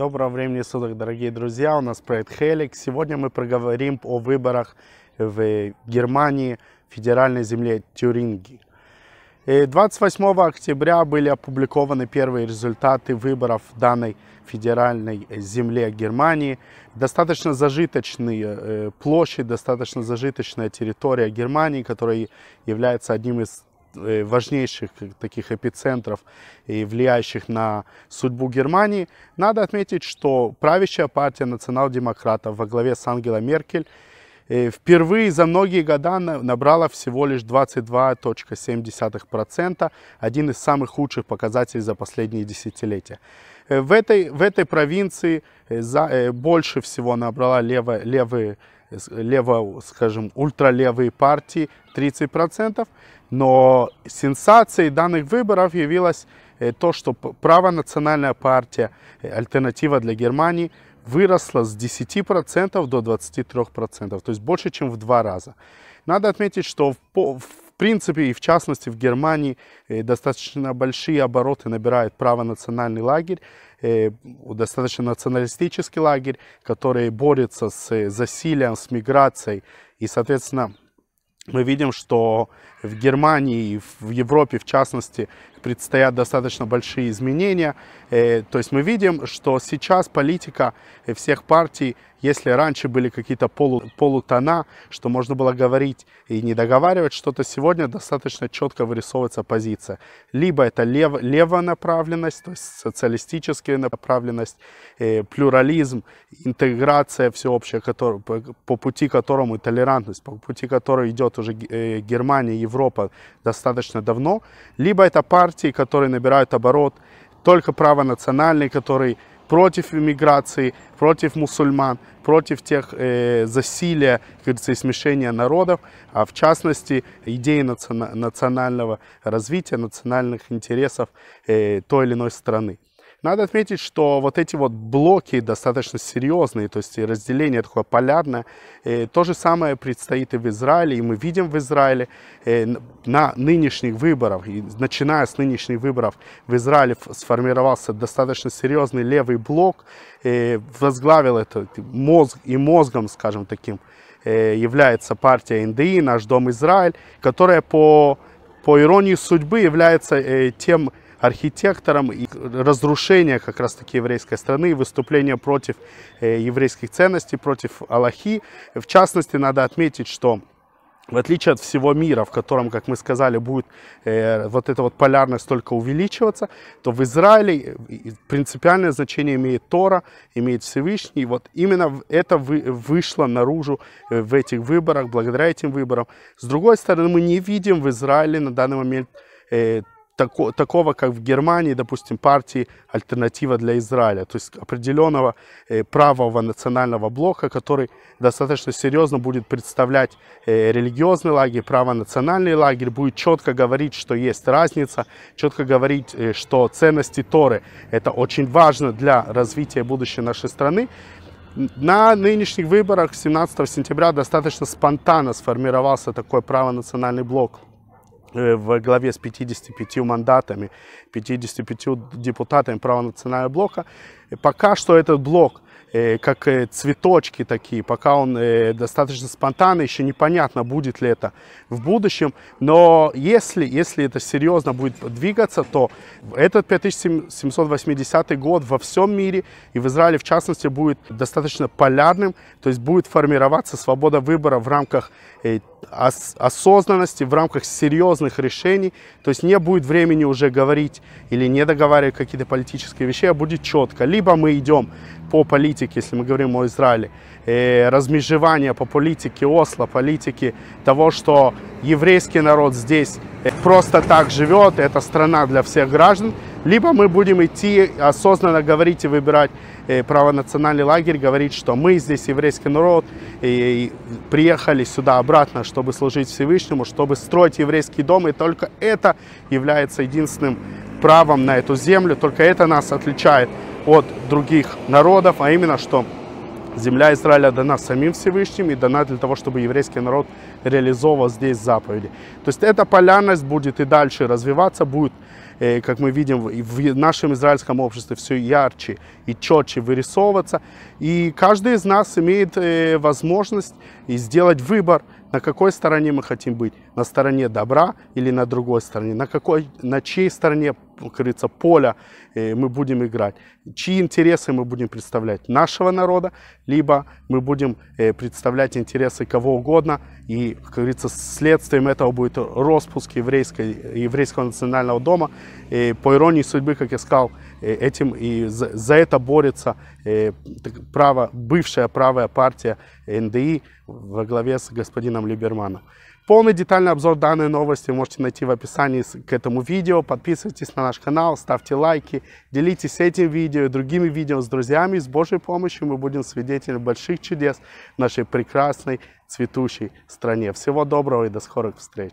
Доброго времени суток, дорогие друзья! У нас проект Хелик. Сегодня мы проговорим о выборах в Германии, федеральной земле Тюрингии. 28 э, октября были опубликованы первые результаты выборов в данной федеральной э, земле Германии. Достаточно зажиточная э, площадь, достаточно зажиточная территория Германии, которая является одним из Э, важнейших э, таких эпицентров и влияющих на судьбу Германии, надо отметить, что правящая партия национал-демократов во главе с Ангела Меркель э, впервые за многие года набрала всего лишь 22,7%, один из самых худших показателей за последние десятилетия. В этой, в этой провинции за, больше всего набрала лево, левые лево, скажем, ультралевые партии 30%, но сенсацией данных выборов явилось э, то, что правонациональная партия э, «Альтернатива для Германии» выросла с 10% до 23%, то есть больше, чем в два раза. Надо отметить, что в принципе, и в частности в Германии э, достаточно большие обороты набирает правонациональный лагерь, э, достаточно националистический лагерь, который борется с э, засилием, с миграцией. И, соответственно, мы видим, что в Германии и в Европе, в частности, предстоят достаточно большие изменения. То есть мы видим, что сейчас политика всех партий если раньше были какие-то полу, полутона, что можно было говорить и не договаривать что-то, сегодня достаточно четко вырисовывается позиция. Либо это лев, направленность, то есть социалистическая направленность, э, плюрализм, интеграция всеобщая, который, по, по пути которому толерантность, по пути которой идет уже э, Германия, Европа достаточно давно. Либо это партии, которые набирают оборот, только правонациональные, которые против иммиграции, против мусульман, против тех э, засилия, как говорится, и смешения народов, а в частности идеи наци национального развития, национальных интересов э, той или иной страны. Надо отметить, что вот эти вот блоки достаточно серьезные, то есть разделение такое полярное. Э, то же самое предстоит и в Израиле, и мы видим в Израиле э, на нынешних выборах, и начиная с нынешних выборов в Израиле сформировался достаточно серьезный левый блок, э, возглавил это мозг и мозгом, скажем таким, является партия НДИ, наш дом Израиль, которая по, по иронии судьбы является тем архитектором. И разрушение как раз-таки еврейской страны, выступление против э, еврейских ценностей, против Аллахи. В частности, надо отметить, что в отличие от всего мира, в котором, как мы сказали, будет э, вот эта вот полярность только увеличиваться, то в Израиле э, принципиальное значение имеет Тора, имеет Всевышний. И вот именно это вы, вышло наружу э, в этих выборах, благодаря этим выборам. С другой стороны, мы не видим в Израиле на данный момент э, тако, такого, как в Германии, допустим, партии «Альтернатива для Израиля», то есть определенного э, правого национального блока, который достаточно серьезно будет представлять э, религиозный лагерь, правонациональный лагерь, будет четко говорить, что есть разница, четко говорить, э, что ценности Торы – это очень важно для развития будущей нашей страны. На нынешних выборах 17 сентября достаточно спонтанно сформировался такой правонациональный блок – Э, в главе с 55 мандатами, 55 депутатами правонационального блока, Э, пока что этот блок э, как э, цветочки такие, пока он достаточно спонтанный, еще непонятно, будет ли это в будущем, но если, если это серьезно будет двигаться, то этот 5780 год во всем мире и в Израиле в частности будет достаточно полярным, то есть будет формироваться свобода выбора в рамках осознанности, в рамках серьезных решений, то есть не будет времени уже говорить или не договаривать какие-то политические вещи, а будет четко, либо либо мы идем по политике, если мы говорим о Израиле, э, размежевания по политике Осло, политике того, что еврейский народ здесь э, просто так живет, это страна для всех граждан, либо мы будем идти осознанно говорить и выбирать э, правонациональный лагерь, говорить, что мы здесь еврейский народ, и, и приехали сюда обратно, чтобы служить Всевышнему, чтобы строить еврейский дом, и только это является единственным правом на эту землю, только это нас отличает от других народов, а именно что земля Израиля дана самим Всевышним и дана для того, чтобы еврейский народ реализовал здесь заповеди. То есть эта поляность будет и дальше развиваться, будет, э, как мы видим, в нашем израильском обществе все ярче и четче вырисовываться. И каждый из нас имеет э, возможность и сделать выбор, на какой стороне мы хотим быть, на стороне добра или на другой стороне, на, какой, на чьей стороне как говорится, поля э, мы будем играть, чьи интересы мы будем представлять нашего народа, либо мы будем э, представлять интересы кого угодно, и, как говорится, следствием этого будет распуск еврейской, еврейского национального дома. И, э, по иронии судьбы, как я сказал, этим и за, за это борется право, бывшая правая партия НДИ во главе с господином Либерманом. Полный детальный обзор данной новости можете найти в описании к этому видео. Подписывайтесь на наш канал, ставьте лайки, делитесь этим видео и другими видео с друзьями. С Божьей помощью мы будем свидетелями больших чудес в нашей прекрасной цветущей стране. Всего доброго и до скорых встреч!